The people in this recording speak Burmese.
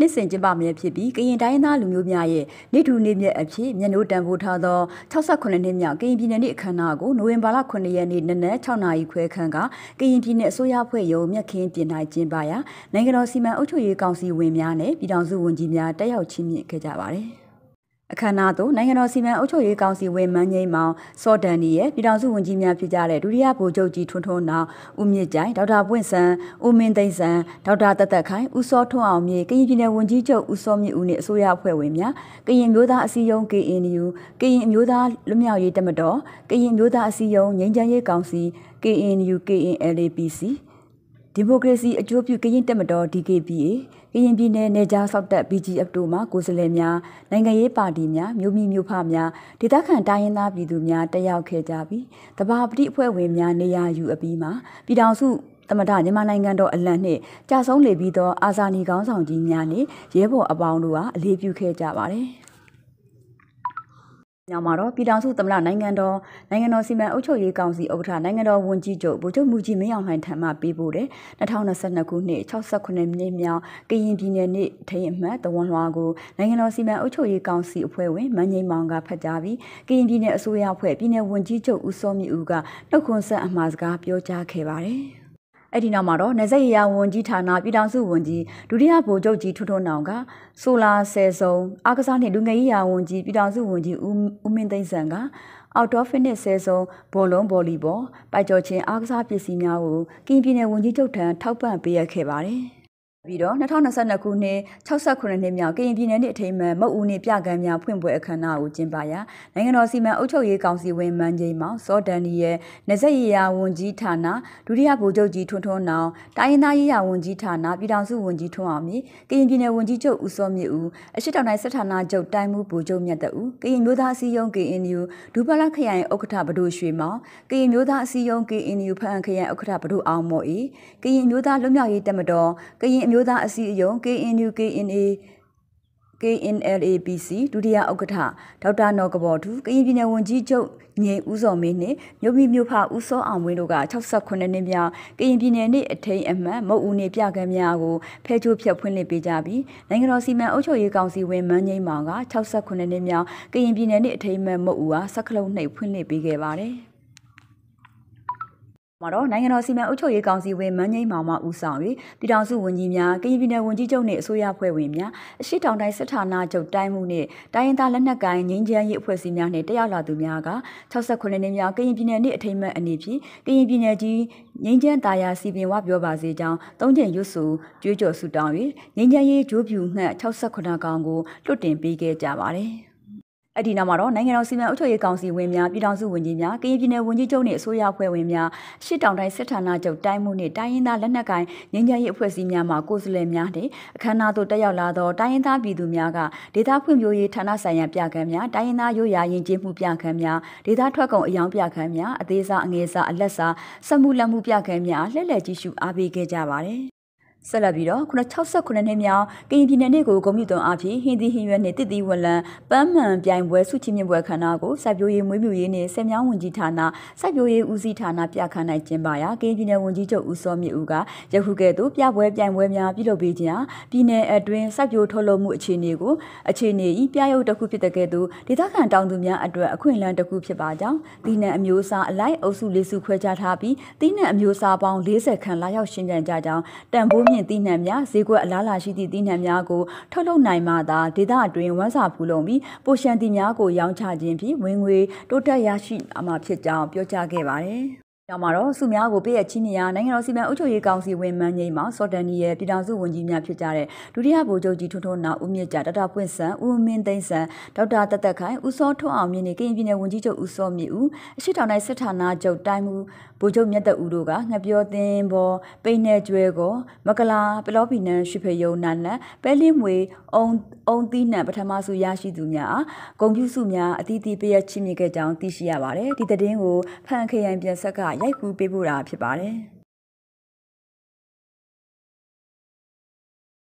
နှစ်စဉ်ကျင်းပမြဲဖြစ်ပြီးကရင်တိုင်းသားလူမျိုးများရဲ့နေထူနေမြက်အဖြစ်မြန်လို့တန်ဖိုးထားသော68နှစ်မြောက်ကရင်ပြည်နယ်၏အခမ်းအနားကိုနိုဝင်ဘာလ9ရက်နေ့နနက်6နာရီခွဲခန့်ကကရင်ပြည်နယ်အစိုးရဖွဲ့ရုံးမြက်ခင်းပြင်တိုင်းကျင်းပရာနိုင်ငံတော်စီမံအုပ်ချုပ်ရေးကောင်စီဝင်များနဲ့ပြည်ထောင်စုဝန်ကြီးများတက်ရောက်ချင်းမြင့်ခဲ့ကြပါတယ်။အခမ်းအနားသို့နိုင်ငံတော်စီမံအုပ်ချုပ်ရေးကောင်စီဝင်မန်းငိမ့်မောင်စောဒန်နီရဲ့ပြည်ထောင်စုဝန်ကြီးများဖြစ်ကြတဲ့ဒုတိယဗိုလ်ချုပ်ကြီးထွန်းထွန်းနောင်ဦးမြင့်ကြိုင်ဒေါက်တာပွင့်စံဦးမင်းသိန်းစံဒေါက်တာတသက်ခိုင်ဦးစောထွန်းအောင်မြေကရင်ပြည်နယ်ဝန်ကြီးချုပ်ဦးစောမြင့်ဦးနှင့်အစိုးရအဖွဲ့ဝင်များကရင်မျိုးသားအစည်းအရုံး KNU ကရင်မျိုးသားလူမျိုးရေးတမတော်ကရင်မျိုးသားအစည်းအရုံးငြိမ်းချမ်းရေးကောင်စီ KNU KNLAPC ဒီမိုကရေစီအကျိုးပြုကရင်တက်မတော် DKBA ကရင်ပြည်နယ်နေကြားဆောက်တက် BGF တို့မှကိုယ်စားလှယ်များနိုင်ငံရေးပါတီများမြို့မိမြို့ဖများဒေသခံတိုင်းရင်းသားပြည်သူများတက်ရောက်ခဲ့ကြပြီးတဘာပတိအဖွဲ့ဝင်များနေရာယူအပြီးမှာပြည်ထောင်စုသမဒမြန်မာနိုင်ငံတော်အလံနှင့်ကြာဆုံးလေပြီးသောအာဇာနည်ခေါင်းဆောင်ကြီးများနှင့်ရဲဘော်အပေါင်းတို့အားအလေးပြုခဲ့ကြပါသည်ညမှာတော့ပြည်ထောင်စုသမ္မတနိုင်ငံတော်နိုင်ငံတော်စီမံအုပ်ချုပ်ရေးကောင်စီဥက္ကဋ္ဌနိုင်ငံတော်ဝန်ကြီးချုပ်ဗိုလ်ချုပ်မူကြီးမင်းအောင်လှိုင်ထံမှပေးပို့တဲ့2022ခုနှစ်68နှစ်မြောက်ကရင်ပြည်နယ်နေ့ထိအမှတ်တဝန်လွှာကိုနိုင်ငံတော်စီမံအုပ်ချုပ်ရေးကောင်စီအဖွဲ့ဝင်မန်းငိမ့်မောင်ကဖတ်ကြားပြီးကရင်ပြည်နယ်အစိုးရအဖွဲ့ပြည်နယ်ဝန်ကြီးချုပ်ဦးစောမြင့်ဦးကနှုတ်ခွန်းဆက်အမှားစကားပြောကြားခဲ့ပါတယ်။အဲ့ဒီနောက်မှာတော့နေဆက်ရရဝန်ကြီးဌာနပြည်ထောင်စုဝန်ကြီးဒုတိယဗိုလ်ချုပ်ကြီးထွန်းထွန်းနောင်ကဆိုလာဆယ်စုံအားကစားနှင့်လူငယ်ရေးရာဝန်ကြီးပြည်ထောင်စုဝန်ကြီးဦးမင်းသိန်းစံကအော်တိုဖစ်နစ်ဆဲဆုံးဘောလုံးဘောလီဘောပိုက်ကျော်ချင်းအားကစားပစ္စည်းများကိုကင်းပြင်းနယ်ဝန်ကြီးချုပ်ထံထောက်ပံ့ပေးရခဲ့ပါတယ်။ပြီးတော့2022ခုနှစ်69နှစ်မြောက်ကရင်ပြည်နယ်နှင့်အထိမ်းအမှန်မုတ်ဦးနှင့်ပြကန်များဖွင့်ပွဲအခမ်းအနားကိုကျင်းပရာနိုင်ငံတော်စီမံအုပ်ချုပ်ရေးကောင်စီဝင်မန်ဂျိန်မောင်စောဒန်နီရဲ့နေဆက်ရေးရာဝန်ကြီးဌာနဒုတိယဗိုလ်ချုပ်ကြီးထွန်းထွန်းနောင်တိုင်းရင်းသားရေးရာဝန်ကြီးဌာနပြည်ထောင်စုဝန်ကြီးထွန်းအောင်မြေကရင်ပြည်နယ်ဝန်ကြီးချုပ်ဦးစောမြင့်ဦးအရှိတောင်တိုင်းစစ်ဌာနချုပ်တိုင်းမှုဗိုလ်ချုပ်မြတ်တဦးကရင်မျိုးသားအစည်းအရုံး KNU ဒူပလခရိုင်ဥက္ကဋ္ဌဘဒိုရွှေမောင်ကရင်မျိုးသားအစည်းအရုံး KNU ဖအံခရိုင်ဥက္ကဋ္ဌဘဒိုအောင်မော်ဤကရင်မျိုးသားလွတ်မြောက်ရေးတပ်မတော်ကရင်မျိုးသားအစည်းအရုံး KNU KNA KNLAPC ဒုတိယဥက္ကဋ္ဌဒေါက်တာနော်ကဘော်သူကရင်ပြည်နယ်ဝန်ကြီးချုပ်ငြိမ်ဦးစော်မင်းနှင့်မြို့မိမြို့ဖဦးစောအောင်ဝင်းတို့က68နှစ်မြောက်ကရင်ပြည်နယ်နှင့်အထိန်အမှန်မုတ်ဦးနေပြကမ်းများကိုဖဲချိုးဖြတ်ဖွင့်လှစ်ပေးကြပြီးနိုင်ငံတော်စီမံအုပ်ချုပ်ရေးကောင်စီဝင်မန်းငိမ့်မောင်က68နှစ်မြောက်ကရင်ပြည်နယ်နှင့်အထိန်အမှန်မုတ်ဦးအားစက်ခလုံးနှိပ်ဖွင့်လှစ်ပေးခဲ့ပါတယ်။မှာတော့နိုင်ငံတော်စီမံအုပ်ချုပ်ရေးကောင်စီဝင်မန်းငိမ့်မောင်မဦးဆောင်၍ပြည်ထောင်စုဝန်ကြီးများကရင်ပြည်နယ်ဝန်ကြီးချုပ်နှင့်အစိုးရဖွဲ့ဝင်များအရှိတောင်တိုင်းစစ်ဌာနချုပ်တိုင်းမှုနှင့်တိုင်းရင်းသားလက်နက်ကိုင်ငင်းချမ်းရေးအဖွဲ့အစည်းများနှင့်တက်ရောက်လာသူများက69နှစ်မြောက်ကရင်ပြည်နယ်နှင့်အထိမ်းအမှတ်အနေဖြင့်ကရင်ပြည်နယ်ကြီးငင်းချမ်းတာယာစီပင်ဝပြောပါစေကြောင်းသုံးချက်ရွတ်ဆိုကြွေးကြော်ဆုတောင်း၍ငင်းချမ်းရေးဂျိုးပြူငှက်69ကောင်ကိုလွှတ်တင်ပေးခဲ့ကြပါသည်အဲ့ဒီနောက်မှာတော့နိုင်ငံတော်စီမံအုပ်ချုပ်ရေးကောင်စီဝင်များပြည်ထောင်စုဝန်ကြီးများကရင်ပြည်နယ်ဝန်ကြီးချုပ်နှင့်အစိုးရအဖွဲ့ဝင်များရှစ်တောင်တိုင်းစစ်ဌာနချုပ်တိုင်းမှုနှင့်တိုင်းရင်းသားလက်နက်ကိုင်ငြိမ်းချမ်းရေးအဖွဲ့အစည်းများမှကိုယ်စားလှယ်များနှင့်အခမ်းအနားသို့တက်ရောက်လာသောတိုင်းရင်းသားပြည်သူများကဒေသဖွံ့ဖြိုးရေးဌာနဆိုင်ရာပြခန်းများတိုင်းရင်းသားရိုးရာယဉ်ကျေးမှုပြခန်းများဒေသထွက်ကုန်အယောင်ပြခန်းများအသေးစားအငယ်စားအလက်စားစက်မှုလက်မှုပြခန်းများလှည့်လည်ကြည့်ရှုအားပေးခဲ့ကြပါတယ်ဆက်လက်ပြီးတော့969နှစ်မြောက်ကရင်ပြည်နယ်နေ့ကိုဂုဏ်ပြုသွန်အားဖြင့်ဟင်းသီးဟင်းရွက်နှင့်တစ်သီးဝလံပန်းမှန်ပြိုင်ပွဲစုချီးမြှင့်ပွဲခမ်းနားကိုစိုက်ပျိုးရေးမွေးမြူရေးနှင့်ဆင်မြောင်းဝန်ကြီးဌာနစိုက်ပျိုးရေးဦးစီးဌာနပြခန်း၌ကျင်းပရာကရင်ပြည်နယ်ဝန်ကြီးချုပ်ဦးစောမြင့်ဦးကယခုကဲ့သို့ပြပွဲပြိုင်ပွဲများပြုလုပ်ပေးခြင်းအားပြည်နယ်အတွင်းစိုက်ပျိုးထုတ်လုပ်မှုအခြေအနေကိုအခြေအနေဤပြရုပ်တစ်ခုဖြစ်တဲ့ကဲ့သို့ဒေသခံတောင်သူများအတွက်အခွင့်အလမ်းတစ်ခုဖြစ်ပါကြောင်းဒီနယ်အမျိုးအစားအလိုက်အုပ်စု၄စုခွဲခြားထားပြီးဒီနယ်အမျိုးအစားပေါင်း40ခန့်လာရောက်ရှင်းပြကြကြောင်းတန်ဖိုးမြမြင့်သီးနှံများဈေးကွက်အလားလာရှိသည့်သီးနှံများကိုထုတ်လုပ်နိုင်မှသာဒေသအတွင်းဝန်းစာဖူလုံပြီးပိုရှန်သီးများကိုရောင်းချခြင်းဖြင့်ဝင်ငွေတိုးတက်ရရှိမှာဖြစ်ကြောင်းပြောကြားခဲ့ပါတယ်။နောက်မှာတော့စုများကိုပေးရချင်းနေရနိုင်ငံတော်စီမံအုပ်ချုပ်ရေးကောင်စီဝင်မန်းငိမ့်မှာစော်တန်ဒီရဲ့ပြည်ထောင်စုဝန်ကြီးများဖြစ်ကြတဲ့ဒုတိယဗိုလ်ချုပ်ကြီးထွန်းထွန်းနာဦးမြင့်ကြဒေါက်တာပွင့်ဆန်ဦးမင်းသိန်းဆန်ဒေါက်တာတသက်ခိုင်ဦးစောထွန်းအောင်မြင့်နေကရင်ပြည်နယ်ဝန်ကြီးချုပ်ဦးစောမြင့်ဦးအရှိတောင်တိုင်းစစ်ဌာနချုပ်တိုင်းမူဗိုလ်ချုပ်မြတ်သက်ဦးတို့ကငပြောသင်းဘောပိန်နယ်ကျွဲကိုမကလာပလောပီနန်ရှိဖေယုံနာနန်ပဲလင်းမွေအုံအုံသီးနှံပထမဆုရရှိသူများဂုံပြုစုများအသီးသီးပေးရချင်းမြင့်ခဲ့ကြောင်းသိရှိရပါတယ်ဒီသတင်းကိုဖန်ခရိုင်ပြန်ဆက်ကရိုက်ကူးပေးပို့တာဖြစ်ပါတယ်။